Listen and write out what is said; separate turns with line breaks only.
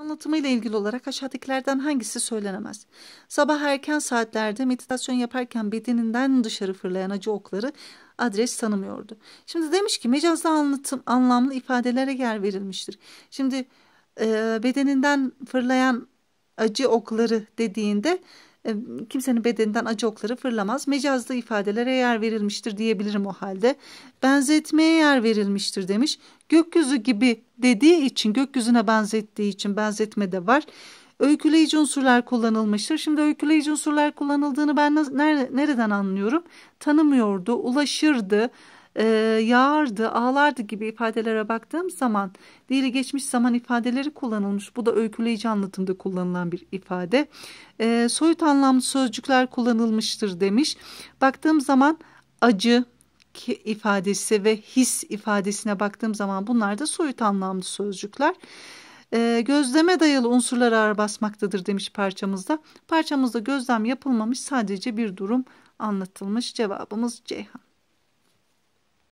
Anlatımıyla ilgili olarak aşağıdakilerden hangisi söylenemez? Sabah erken saatlerde meditasyon yaparken bedeninden dışarı fırlayan acı okları adres tanımıyordu. Şimdi demiş ki mecazda anlatım anlamlı ifadelere yer verilmiştir. Şimdi e, bedeninden fırlayan acı okları dediğinde kimsenin bedeninden acı okları fırlamaz. Mecazlı ifadelere yer verilmiştir diyebilirim o halde. Benzetmeye yer verilmiştir demiş. Gökyüzü gibi dediği için, gökyüzüne benzettiği için benzetme de var. Öyküleyici unsurlar kullanılmıştır. Şimdi öyküleyici unsurlar kullanıldığını ben nereden anlıyorum? Tanımıyordu, ulaşırdı e, yağardı, ağlardı gibi ifadelere baktığım zaman diğeri geçmiş zaman ifadeleri kullanılmış. Bu da öyküleyici anlatımda kullanılan bir ifade. E, soyut anlamlı sözcükler kullanılmıştır demiş. Baktığım zaman acı ifadesi ve his ifadesine baktığım zaman bunlar da soyut anlamlı sözcükler e, gözleme dayalı unsurlar ağır basmaktadır demiş parçamızda. Parçamızda gözlem yapılmamış sadece bir durum anlatılmış. Cevabımız Ceyhan.